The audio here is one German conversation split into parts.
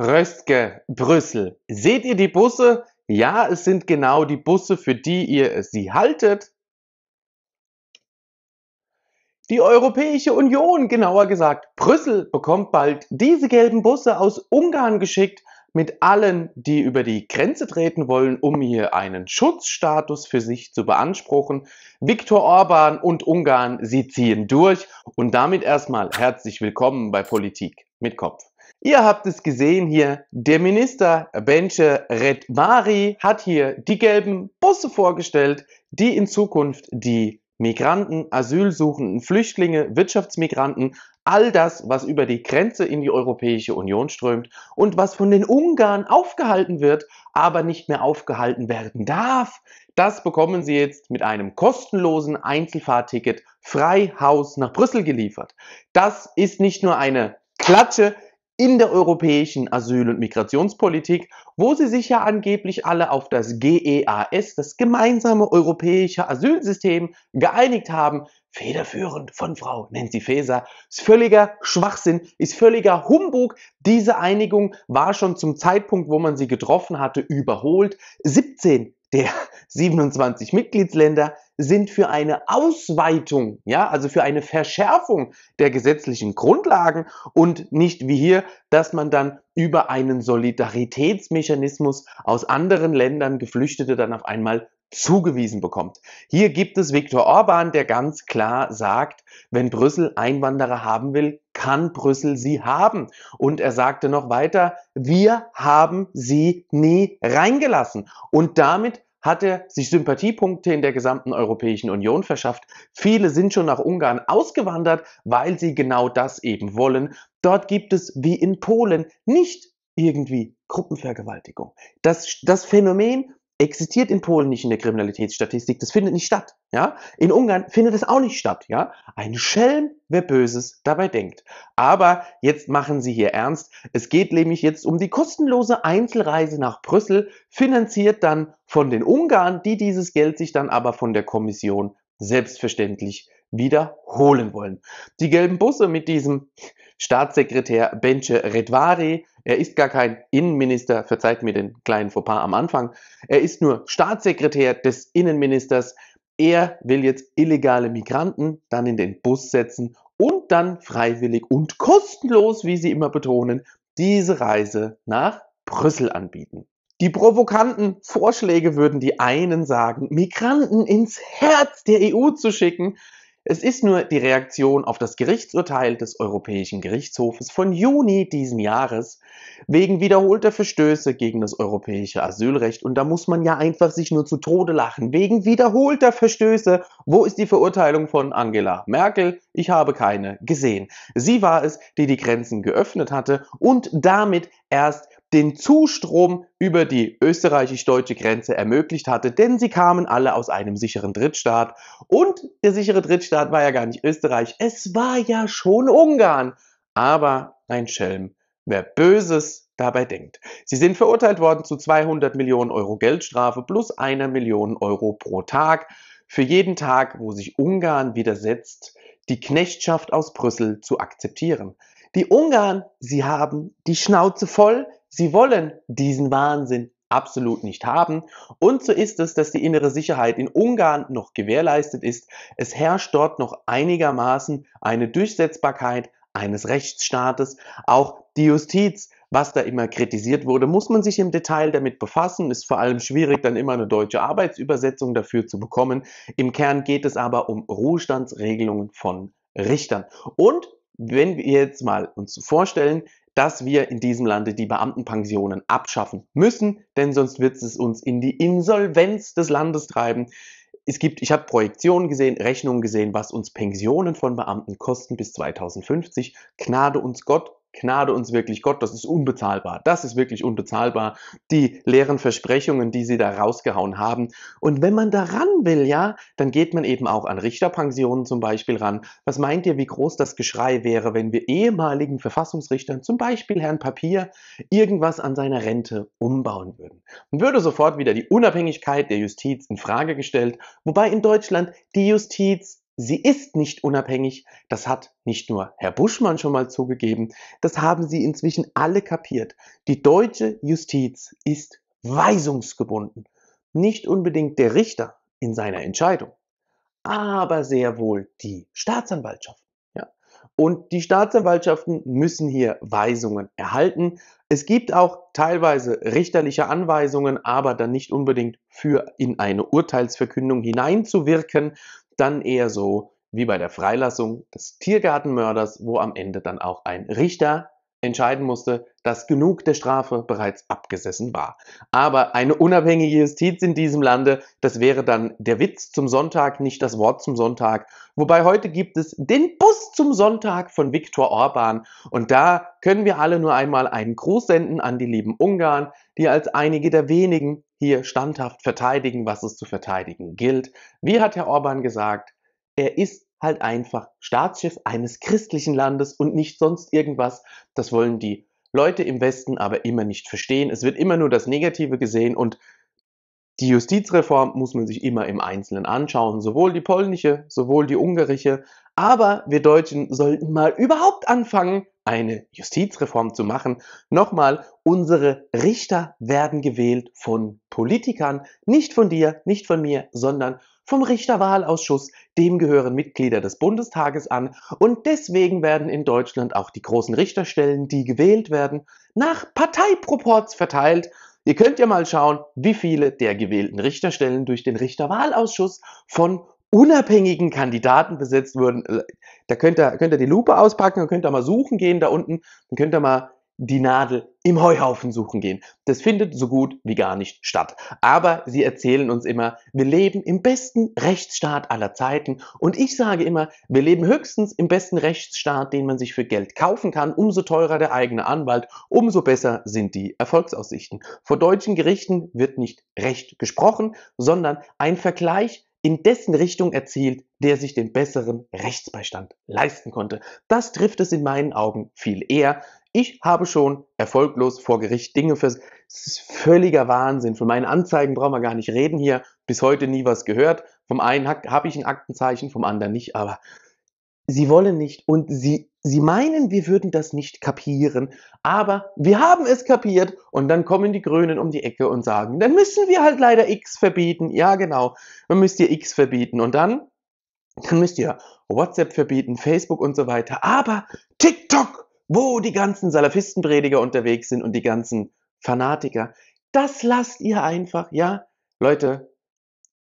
Röstke, Brüssel. Seht ihr die Busse? Ja, es sind genau die Busse, für die ihr sie haltet. Die Europäische Union, genauer gesagt Brüssel, bekommt bald diese gelben Busse aus Ungarn geschickt mit allen, die über die Grenze treten wollen, um hier einen Schutzstatus für sich zu beanspruchen. Viktor Orban und Ungarn, sie ziehen durch und damit erstmal herzlich willkommen bei Politik mit Kopf. Ihr habt es gesehen hier, der Minister Benche Redmari hat hier die gelben Busse vorgestellt, die in Zukunft die Migranten, Asylsuchenden, Flüchtlinge, Wirtschaftsmigranten, all das, was über die Grenze in die Europäische Union strömt und was von den Ungarn aufgehalten wird, aber nicht mehr aufgehalten werden darf, das bekommen Sie jetzt mit einem kostenlosen Einzelfahrticket frei Haus nach Brüssel geliefert. Das ist nicht nur eine Klatsche, in der europäischen Asyl- und Migrationspolitik, wo sie sich ja angeblich alle auf das GEAS, das gemeinsame europäische Asylsystem, geeinigt haben, federführend von Frau Nancy Faeser, ist völliger Schwachsinn, ist völliger Humbug. Diese Einigung war schon zum Zeitpunkt, wo man sie getroffen hatte, überholt. 17 der 27 Mitgliedsländer sind für eine Ausweitung, ja, also für eine Verschärfung der gesetzlichen Grundlagen und nicht wie hier, dass man dann über einen Solidaritätsmechanismus aus anderen Ländern Geflüchtete dann auf einmal zugewiesen bekommt. Hier gibt es Viktor Orban, der ganz klar sagt, wenn Brüssel Einwanderer haben will, kann Brüssel sie haben. Und er sagte noch weiter, wir haben sie nie reingelassen. Und damit hat er sich Sympathiepunkte in der gesamten Europäischen Union verschafft. Viele sind schon nach Ungarn ausgewandert, weil sie genau das eben wollen. Dort gibt es wie in Polen nicht irgendwie Gruppenvergewaltigung. Das, das Phänomen existiert in Polen nicht in der Kriminalitätsstatistik, das findet nicht statt. Ja? In Ungarn findet es auch nicht statt. Ja? Ein Schelm, wer Böses dabei denkt. Aber jetzt machen Sie hier ernst. Es geht nämlich jetzt um die kostenlose Einzelreise nach Brüssel, finanziert dann von den Ungarn, die dieses Geld sich dann aber von der Kommission selbstverständlich wiederholen wollen. Die gelben Busse mit diesem Staatssekretär Benche Redvari, er ist gar kein Innenminister, verzeiht mir den kleinen Fauxpas am Anfang, er ist nur Staatssekretär des Innenministers. Er will jetzt illegale Migranten dann in den Bus setzen und dann freiwillig und kostenlos, wie sie immer betonen, diese Reise nach Brüssel anbieten. Die provokanten Vorschläge würden die einen sagen, Migranten ins Herz der EU zu schicken, es ist nur die Reaktion auf das Gerichtsurteil des Europäischen Gerichtshofes von Juni diesen Jahres wegen wiederholter Verstöße gegen das europäische Asylrecht. Und da muss man ja einfach sich nur zu Tode lachen. Wegen wiederholter Verstöße. Wo ist die Verurteilung von Angela Merkel? Ich habe keine gesehen. Sie war es, die die Grenzen geöffnet hatte und damit erst den Zustrom über die österreichisch-deutsche Grenze ermöglicht hatte, denn sie kamen alle aus einem sicheren Drittstaat. Und der sichere Drittstaat war ja gar nicht Österreich, es war ja schon Ungarn. Aber ein Schelm, wer Böses dabei denkt. Sie sind verurteilt worden zu 200 Millionen Euro Geldstrafe plus einer Million Euro pro Tag für jeden Tag, wo sich Ungarn widersetzt, die Knechtschaft aus Brüssel zu akzeptieren. Die Ungarn, sie haben die Schnauze voll, Sie wollen diesen Wahnsinn absolut nicht haben. Und so ist es, dass die innere Sicherheit in Ungarn noch gewährleistet ist. Es herrscht dort noch einigermaßen eine Durchsetzbarkeit eines Rechtsstaates. Auch die Justiz, was da immer kritisiert wurde, muss man sich im Detail damit befassen. Ist vor allem schwierig, dann immer eine deutsche Arbeitsübersetzung dafür zu bekommen. Im Kern geht es aber um Ruhestandsregelungen von Richtern. Und wenn wir jetzt mal uns vorstellen, dass wir in diesem Lande die Beamtenpensionen abschaffen müssen, denn sonst wird es uns in die Insolvenz des Landes treiben. Es gibt, ich habe Projektionen gesehen, Rechnungen gesehen, was uns Pensionen von Beamten kosten bis 2050. Gnade uns Gott, Gnade uns wirklich Gott, das ist unbezahlbar. Das ist wirklich unbezahlbar. Die leeren Versprechungen, die sie da rausgehauen haben. Und wenn man daran will, ja, dann geht man eben auch an Richterpensionen zum Beispiel ran. Was meint ihr, wie groß das Geschrei wäre, wenn wir ehemaligen Verfassungsrichtern, zum Beispiel Herrn Papier, irgendwas an seiner Rente umbauen würden? Dann würde sofort wieder die Unabhängigkeit der Justiz in Frage gestellt, wobei in Deutschland die Justiz Sie ist nicht unabhängig. Das hat nicht nur Herr Buschmann schon mal zugegeben, das haben Sie inzwischen alle kapiert. Die deutsche Justiz ist weisungsgebunden. Nicht unbedingt der Richter in seiner Entscheidung, aber sehr wohl die Staatsanwaltschaft. Und die Staatsanwaltschaften müssen hier Weisungen erhalten. Es gibt auch teilweise richterliche Anweisungen, aber dann nicht unbedingt für in eine Urteilsverkündung hineinzuwirken, dann eher so wie bei der Freilassung des Tiergartenmörders, wo am Ende dann auch ein Richter entscheiden musste, dass genug der Strafe bereits abgesessen war. Aber eine unabhängige Justiz in diesem Lande, das wäre dann der Witz zum Sonntag, nicht das Wort zum Sonntag. Wobei heute gibt es den Bus zum Sonntag von Viktor Orban. Und da können wir alle nur einmal einen Gruß senden an die lieben Ungarn, die als einige der wenigen hier standhaft verteidigen, was es zu verteidigen gilt. Wie hat Herr Orban gesagt, er ist halt einfach Staatschef eines christlichen Landes und nicht sonst irgendwas. Das wollen die Leute im Westen aber immer nicht verstehen. Es wird immer nur das Negative gesehen und die Justizreform muss man sich immer im Einzelnen anschauen, sowohl die polnische, sowohl die ungarische. Aber wir Deutschen sollten mal überhaupt anfangen, eine Justizreform zu machen. Nochmal, unsere Richter werden gewählt von Politikern, nicht von dir, nicht von mir, sondern vom Richterwahlausschuss, dem gehören Mitglieder des Bundestages an und deswegen werden in Deutschland auch die großen Richterstellen, die gewählt werden, nach Parteiproports verteilt. Ihr könnt ja mal schauen, wie viele der gewählten Richterstellen durch den Richterwahlausschuss von unabhängigen Kandidaten besetzt wurden. Äh, da könnt ihr, könnt ihr die Lupe auspacken und könnt ihr mal suchen gehen da unten und könnt ihr mal die Nadel im Heuhaufen suchen gehen. Das findet so gut wie gar nicht statt. Aber sie erzählen uns immer, wir leben im besten Rechtsstaat aller Zeiten. Und ich sage immer, wir leben höchstens im besten Rechtsstaat, den man sich für Geld kaufen kann. Umso teurer der eigene Anwalt, umso besser sind die Erfolgsaussichten. Vor deutschen Gerichten wird nicht Recht gesprochen, sondern ein Vergleich in dessen Richtung erzielt, der sich den besseren Rechtsbeistand leisten konnte. Das trifft es in meinen Augen viel eher. Ich habe schon erfolglos vor Gericht Dinge für völliger Wahnsinn. Von meinen Anzeigen brauchen wir gar nicht reden hier. Bis heute nie was gehört. Vom einen habe ich ein Aktenzeichen, vom anderen nicht, aber sie wollen nicht und sie Sie meinen, wir würden das nicht kapieren, aber wir haben es kapiert und dann kommen die Grünen um die Ecke und sagen, dann müssen wir halt leider X verbieten. Ja, genau, dann müsst ihr X verbieten und dann, dann müsst ihr WhatsApp verbieten, Facebook und so weiter. Aber TikTok, wo die ganzen Salafistenprediger unterwegs sind und die ganzen Fanatiker, das lasst ihr einfach, ja? Leute,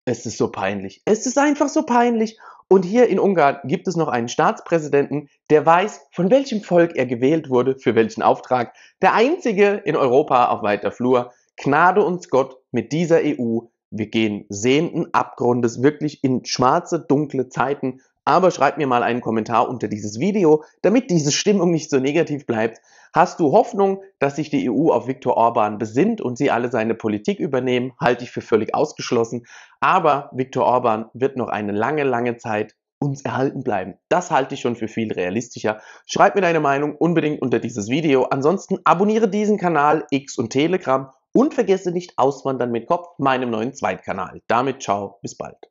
es ist so peinlich. Es ist einfach so peinlich. Und hier in Ungarn gibt es noch einen Staatspräsidenten, der weiß, von welchem Volk er gewählt wurde, für welchen Auftrag. Der einzige in Europa auf weiter Flur. Gnade uns Gott mit dieser EU. Wir gehen sehenden Abgrundes wirklich in schwarze, dunkle Zeiten aber schreib mir mal einen Kommentar unter dieses Video, damit diese Stimmung nicht so negativ bleibt. Hast du Hoffnung, dass sich die EU auf Viktor Orban besinnt und sie alle seine Politik übernehmen? Halte ich für völlig ausgeschlossen. Aber Viktor Orban wird noch eine lange, lange Zeit uns erhalten bleiben. Das halte ich schon für viel realistischer. Schreib mir deine Meinung unbedingt unter dieses Video. Ansonsten abonniere diesen Kanal X und Telegram und vergesse nicht Auswandern mit Kopf, meinem neuen Zweitkanal. Damit ciao, bis bald.